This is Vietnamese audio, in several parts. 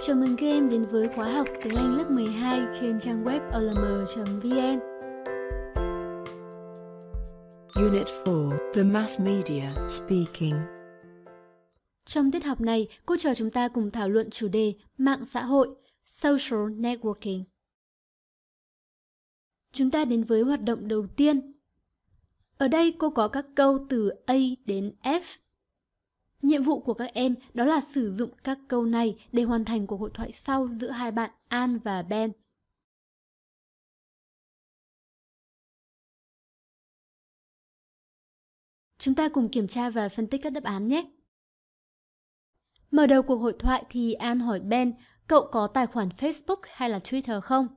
Chào mừng các em đến với khóa học tiếng Anh lớp 12 trên trang web olm.vn. Unit 4, The Mass Media Speaking. Trong tiết học này, cô trò chúng ta cùng thảo luận chủ đề mạng xã hội, social networking. Chúng ta đến với hoạt động đầu tiên. Ở đây cô có các câu từ A đến F Nhiệm vụ của các em đó là sử dụng các câu này để hoàn thành cuộc hội thoại sau giữa hai bạn An và Ben. Chúng ta cùng kiểm tra và phân tích các đáp án nhé. Mở đầu cuộc hội thoại thì An hỏi Ben, cậu có tài khoản Facebook hay là Twitter không?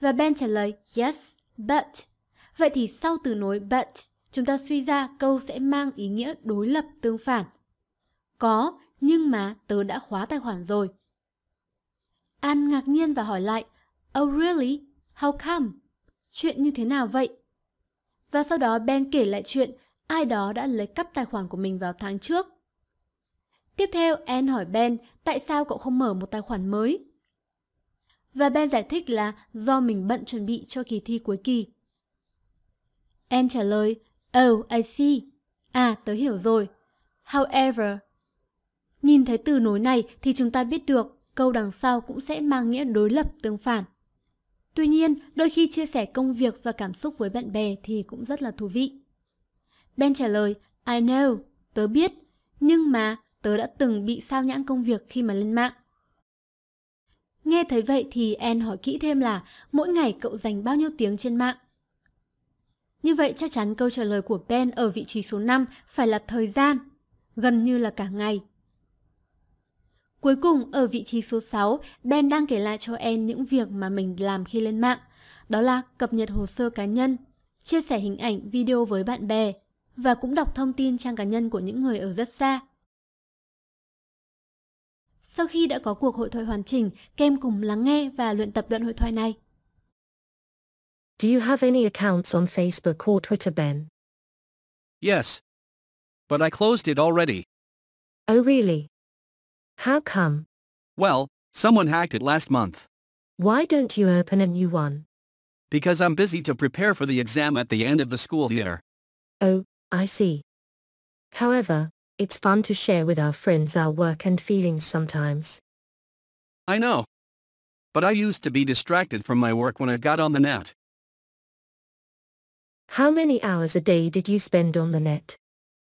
Và Ben trả lời yes, but. Vậy thì sau từ nối but, chúng ta suy ra câu sẽ mang ý nghĩa đối lập tương phản – có, nhưng mà tớ đã khóa tài khoản rồi. An ngạc nhiên và hỏi lại, Oh really? How come? Chuyện như thế nào vậy? Và sau đó Ben kể lại chuyện ai đó đã lấy cắp tài khoản của mình vào tháng trước. Tiếp theo, An hỏi Ben tại sao cậu không mở một tài khoản mới. Và Ben giải thích là do mình bận chuẩn bị cho kỳ thi cuối kỳ. An trả lời, Oh, I see. À, tớ hiểu rồi. However, Nhìn thấy từ nối này thì chúng ta biết được câu đằng sau cũng sẽ mang nghĩa đối lập tương phản. Tuy nhiên, đôi khi chia sẻ công việc và cảm xúc với bạn bè thì cũng rất là thú vị. Ben trả lời, I know, tớ biết, nhưng mà tớ đã từng bị sao nhãng công việc khi mà lên mạng. Nghe thấy vậy thì En hỏi kỹ thêm là mỗi ngày cậu dành bao nhiêu tiếng trên mạng? Như vậy chắc chắn câu trả lời của Ben ở vị trí số 5 phải là thời gian, gần như là cả ngày. Cuối cùng, ở vị trí số 6, Ben đang kể lại cho Anne những việc mà mình làm khi lên mạng. Đó là cập nhật hồ sơ cá nhân, chia sẻ hình ảnh, video với bạn bè, và cũng đọc thông tin trang cá nhân của những người ở rất xa. Sau khi đã có cuộc hội thoại hoàn chỉnh, kem cùng lắng nghe và luyện tập đoạn hội thoại này. Do you have any accounts on Facebook or Twitter, Ben? Yes. But I closed it already. Oh really? How come? Well, someone hacked it last month. Why don't you open a new one? Because I'm busy to prepare for the exam at the end of the school year. Oh, I see. However, it's fun to share with our friends our work and feelings sometimes. I know. But I used to be distracted from my work when I got on the net. How many hours a day did you spend on the net?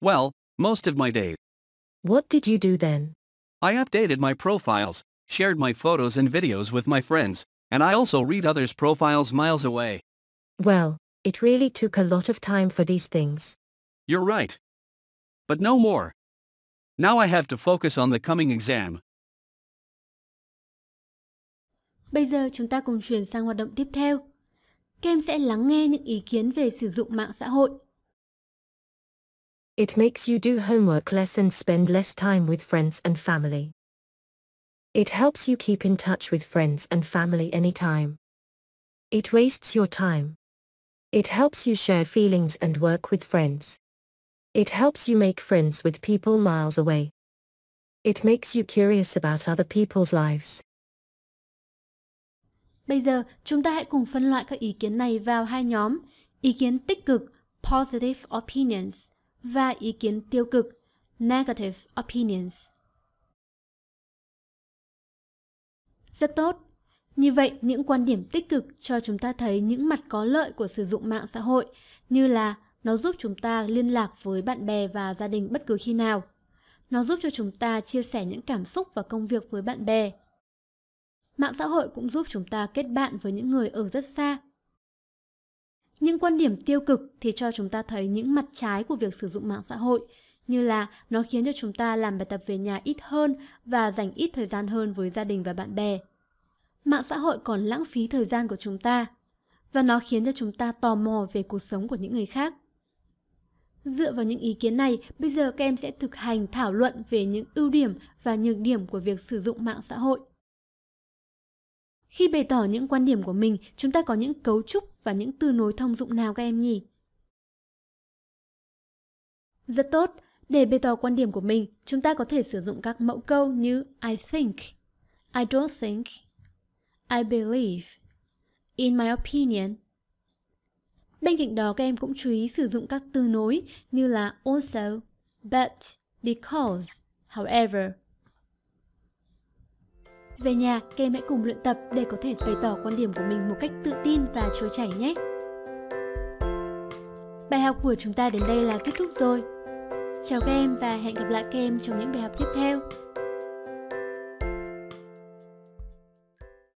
Well, most of my day. What did you do then? I updated my profiles, shared my photos and videos with my friends, and I also read others' profiles miles away. Well, it really took a lot of time for these things. You're right. But no more. Now I have to focus on the coming exam. Bây giờ chúng ta cùng chuyển sang hoạt động tiếp theo. Các em sẽ lắng nghe những ý kiến về sử dụng mạng xã hội. It makes you do homework less and spend less time with friends and family. It helps you keep in touch with friends and family anytime. It wastes your time. It helps you share feelings and work with friends. It helps you make friends with people miles away. It makes you curious about other people's lives. Bây giờ, chúng ta hãy cùng phân loại các ý kiến này vào hai nhóm. Ý kiến tích cực, positive opinions, và ý kiến tiêu cực negative opinions. Rất tốt. Như vậy, những quan điểm tích cực cho chúng ta thấy những mặt có lợi của sử dụng mạng xã hội như là nó giúp chúng ta liên lạc với bạn bè và gia đình bất cứ khi nào. Nó giúp cho chúng ta chia sẻ những cảm xúc và công việc với bạn bè. Mạng xã hội cũng giúp chúng ta kết bạn với những người ở rất xa những quan điểm tiêu cực thì cho chúng ta thấy những mặt trái của việc sử dụng mạng xã hội, như là nó khiến cho chúng ta làm bài tập về nhà ít hơn và dành ít thời gian hơn với gia đình và bạn bè. Mạng xã hội còn lãng phí thời gian của chúng ta và nó khiến cho chúng ta tò mò về cuộc sống của những người khác. Dựa vào những ý kiến này, bây giờ các em sẽ thực hành thảo luận về những ưu điểm và nhược điểm của việc sử dụng mạng xã hội. Khi bày tỏ những quan điểm của mình, chúng ta có những cấu trúc và những từ nối thông dụng nào các em nhỉ? Rất tốt, để bày tỏ quan điểm của mình, chúng ta có thể sử dụng các mẫu câu như I think, I don't think, I believe, in my opinion. Bên cạnh đó, các em cũng chú ý sử dụng các từ nối như là also, but, because, however, về nhà, các em hãy cùng luyện tập để có thể bày tỏ quan điểm của mình một cách tự tin và trôi chảy nhé. Bài học của chúng ta đến đây là kết thúc rồi. Chào các em và hẹn gặp lại các em trong những bài học tiếp theo.